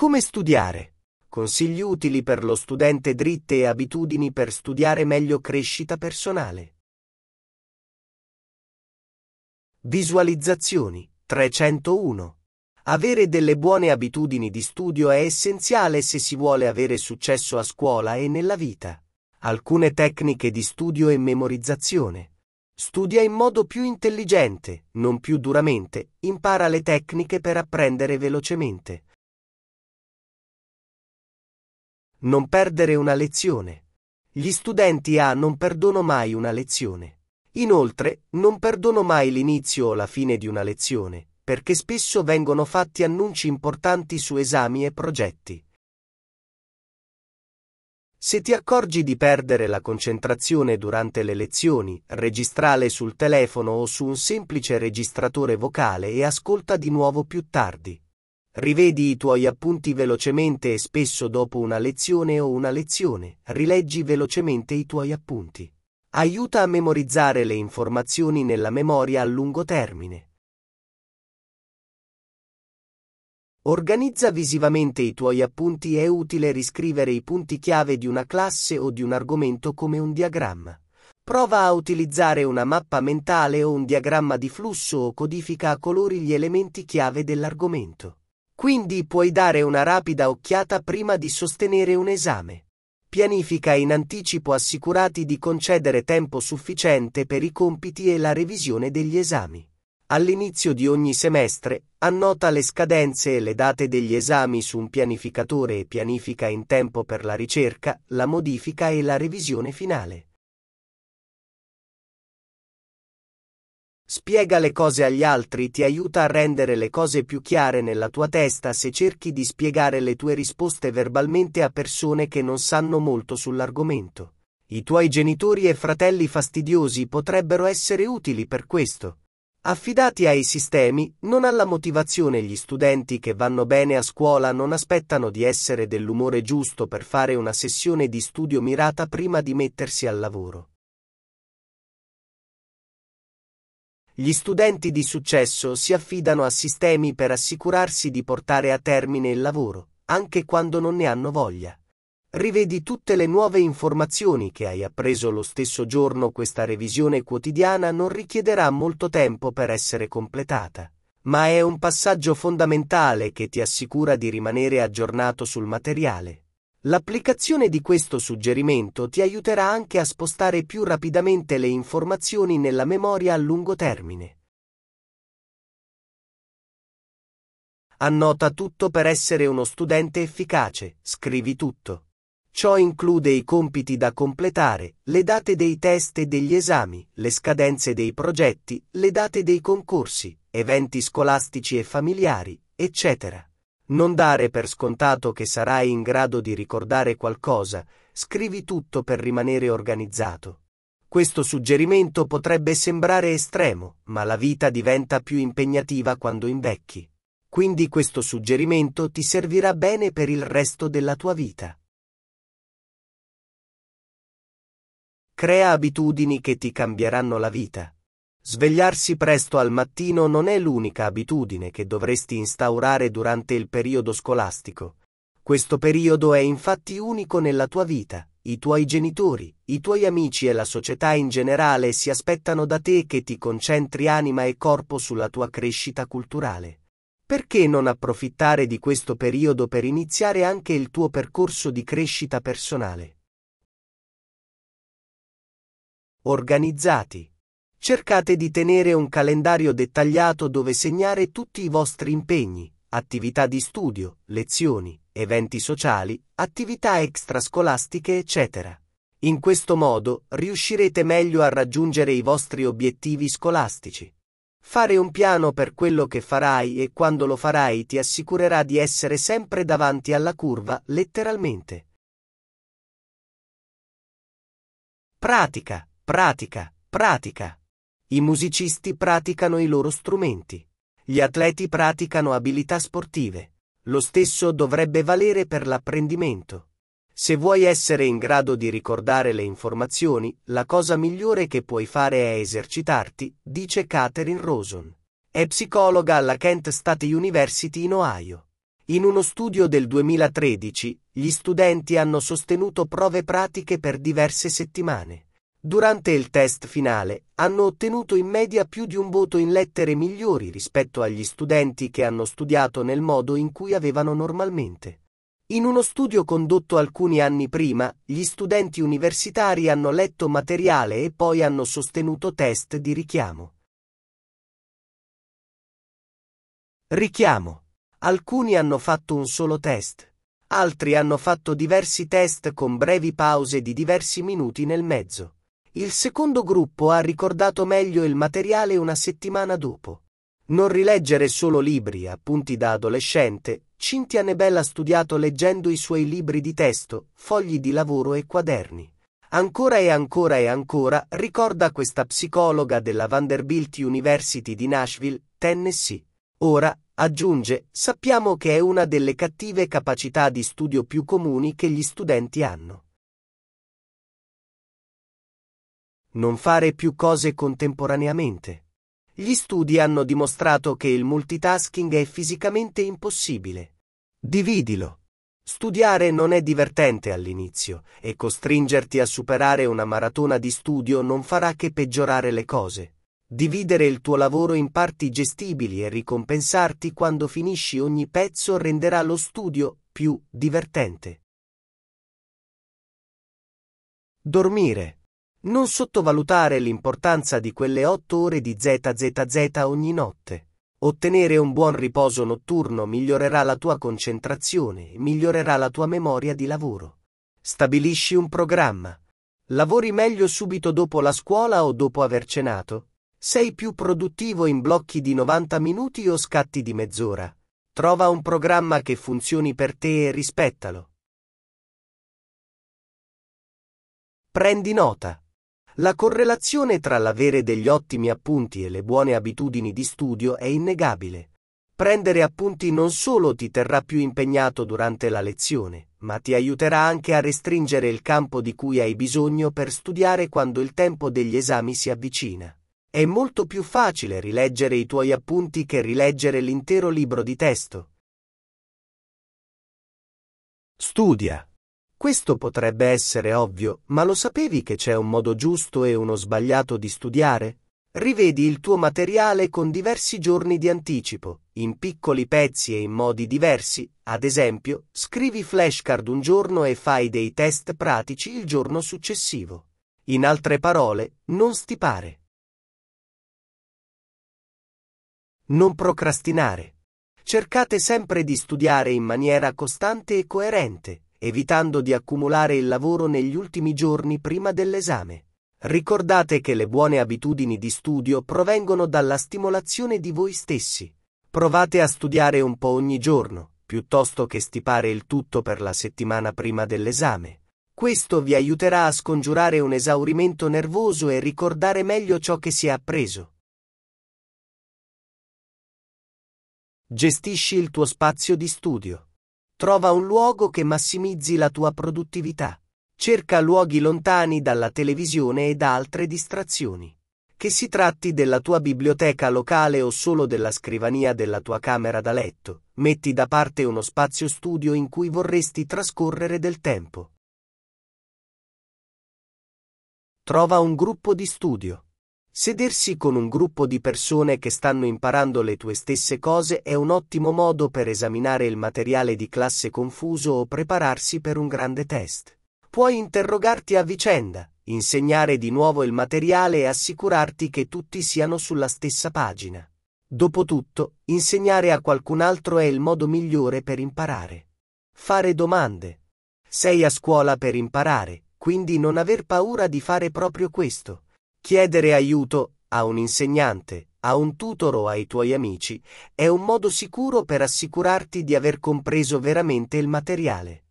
Come studiare? Consigli utili per lo studente dritte e abitudini per studiare meglio crescita personale. Visualizzazioni 301. Avere delle buone abitudini di studio è essenziale se si vuole avere successo a scuola e nella vita. Alcune tecniche di studio e memorizzazione. Studia in modo più intelligente, non più duramente, impara le tecniche per apprendere velocemente. Non perdere una lezione. Gli studenti A non perdono mai una lezione. Inoltre, non perdono mai l'inizio o la fine di una lezione, perché spesso vengono fatti annunci importanti su esami e progetti. Se ti accorgi di perdere la concentrazione durante le lezioni, registrale sul telefono o su un semplice registratore vocale e ascolta di nuovo più tardi. Rivedi i tuoi appunti velocemente e spesso dopo una lezione o una lezione, rileggi velocemente i tuoi appunti. Aiuta a memorizzare le informazioni nella memoria a lungo termine. Organizza visivamente i tuoi appunti è utile riscrivere i punti chiave di una classe o di un argomento come un diagramma. Prova a utilizzare una mappa mentale o un diagramma di flusso o codifica a colori gli elementi chiave dell'argomento. Quindi puoi dare una rapida occhiata prima di sostenere un esame. Pianifica in anticipo assicurati di concedere tempo sufficiente per i compiti e la revisione degli esami. All'inizio di ogni semestre, annota le scadenze e le date degli esami su un pianificatore e pianifica in tempo per la ricerca, la modifica e la revisione finale. Spiega le cose agli altri ti aiuta a rendere le cose più chiare nella tua testa se cerchi di spiegare le tue risposte verbalmente a persone che non sanno molto sull'argomento. I tuoi genitori e fratelli fastidiosi potrebbero essere utili per questo. Affidati ai sistemi, non alla motivazione gli studenti che vanno bene a scuola non aspettano di essere dell'umore giusto per fare una sessione di studio mirata prima di mettersi al lavoro. Gli studenti di successo si affidano a sistemi per assicurarsi di portare a termine il lavoro, anche quando non ne hanno voglia. Rivedi tutte le nuove informazioni che hai appreso lo stesso giorno. Questa revisione quotidiana non richiederà molto tempo per essere completata, ma è un passaggio fondamentale che ti assicura di rimanere aggiornato sul materiale. L'applicazione di questo suggerimento ti aiuterà anche a spostare più rapidamente le informazioni nella memoria a lungo termine. Annota tutto per essere uno studente efficace, scrivi tutto. Ciò include i compiti da completare, le date dei test e degli esami, le scadenze dei progetti, le date dei concorsi, eventi scolastici e familiari, eccetera. Non dare per scontato che sarai in grado di ricordare qualcosa, scrivi tutto per rimanere organizzato. Questo suggerimento potrebbe sembrare estremo, ma la vita diventa più impegnativa quando invecchi. Quindi questo suggerimento ti servirà bene per il resto della tua vita. Crea abitudini che ti cambieranno la vita. Svegliarsi presto al mattino non è l'unica abitudine che dovresti instaurare durante il periodo scolastico. Questo periodo è infatti unico nella tua vita. I tuoi genitori, i tuoi amici e la società in generale si aspettano da te che ti concentri anima e corpo sulla tua crescita culturale. Perché non approfittare di questo periodo per iniziare anche il tuo percorso di crescita personale? Organizzati. Cercate di tenere un calendario dettagliato dove segnare tutti i vostri impegni, attività di studio, lezioni, eventi sociali, attività extrascolastiche, eccetera. In questo modo riuscirete meglio a raggiungere i vostri obiettivi scolastici. Fare un piano per quello che farai e quando lo farai ti assicurerà di essere sempre davanti alla curva, letteralmente. Pratica, pratica, pratica. I musicisti praticano i loro strumenti. Gli atleti praticano abilità sportive. Lo stesso dovrebbe valere per l'apprendimento. Se vuoi essere in grado di ricordare le informazioni, la cosa migliore che puoi fare è esercitarti, dice Catherine Rosen. È psicologa alla Kent State University in Ohio. In uno studio del 2013, gli studenti hanno sostenuto prove pratiche per diverse settimane. Durante il test finale hanno ottenuto in media più di un voto in lettere migliori rispetto agli studenti che hanno studiato nel modo in cui avevano normalmente. In uno studio condotto alcuni anni prima, gli studenti universitari hanno letto materiale e poi hanno sostenuto test di richiamo. Richiamo. Alcuni hanno fatto un solo test. Altri hanno fatto diversi test con brevi pause di diversi minuti nel mezzo. Il secondo gruppo ha ricordato meglio il materiale una settimana dopo. Non rileggere solo libri, appunti da adolescente, Cintia Nebel ha studiato leggendo i suoi libri di testo, fogli di lavoro e quaderni. Ancora e ancora e ancora ricorda questa psicologa della Vanderbilt University di Nashville, Tennessee. Ora, aggiunge, sappiamo che è una delle cattive capacità di studio più comuni che gli studenti hanno. Non fare più cose contemporaneamente. Gli studi hanno dimostrato che il multitasking è fisicamente impossibile. Dividilo. Studiare non è divertente all'inizio e costringerti a superare una maratona di studio non farà che peggiorare le cose. Dividere il tuo lavoro in parti gestibili e ricompensarti quando finisci ogni pezzo renderà lo studio più divertente. Dormire. Non sottovalutare l'importanza di quelle otto ore di ZZZ ogni notte. Ottenere un buon riposo notturno migliorerà la tua concentrazione, e migliorerà la tua memoria di lavoro. Stabilisci un programma. Lavori meglio subito dopo la scuola o dopo aver cenato? Sei più produttivo in blocchi di 90 minuti o scatti di mezz'ora? Trova un programma che funzioni per te e rispettalo. Prendi nota. La correlazione tra l'avere degli ottimi appunti e le buone abitudini di studio è innegabile. Prendere appunti non solo ti terrà più impegnato durante la lezione, ma ti aiuterà anche a restringere il campo di cui hai bisogno per studiare quando il tempo degli esami si avvicina. È molto più facile rileggere i tuoi appunti che rileggere l'intero libro di testo. Studia. Questo potrebbe essere ovvio, ma lo sapevi che c'è un modo giusto e uno sbagliato di studiare? Rivedi il tuo materiale con diversi giorni di anticipo, in piccoli pezzi e in modi diversi, ad esempio, scrivi flashcard un giorno e fai dei test pratici il giorno successivo. In altre parole, non stipare. Non procrastinare. Cercate sempre di studiare in maniera costante e coerente, evitando di accumulare il lavoro negli ultimi giorni prima dell'esame. Ricordate che le buone abitudini di studio provengono dalla stimolazione di voi stessi. Provate a studiare un po' ogni giorno, piuttosto che stipare il tutto per la settimana prima dell'esame. Questo vi aiuterà a scongiurare un esaurimento nervoso e ricordare meglio ciò che si è appreso. Gestisci il tuo spazio di studio. Trova un luogo che massimizzi la tua produttività. Cerca luoghi lontani dalla televisione e da altre distrazioni. Che si tratti della tua biblioteca locale o solo della scrivania della tua camera da letto, metti da parte uno spazio studio in cui vorresti trascorrere del tempo. Trova un gruppo di studio. Sedersi con un gruppo di persone che stanno imparando le tue stesse cose è un ottimo modo per esaminare il materiale di classe confuso o prepararsi per un grande test. Puoi interrogarti a vicenda, insegnare di nuovo il materiale e assicurarti che tutti siano sulla stessa pagina. Dopotutto, insegnare a qualcun altro è il modo migliore per imparare. Fare domande. Sei a scuola per imparare, quindi non aver paura di fare proprio questo Chiedere aiuto a un insegnante, a un tutor o ai tuoi amici è un modo sicuro per assicurarti di aver compreso veramente il materiale.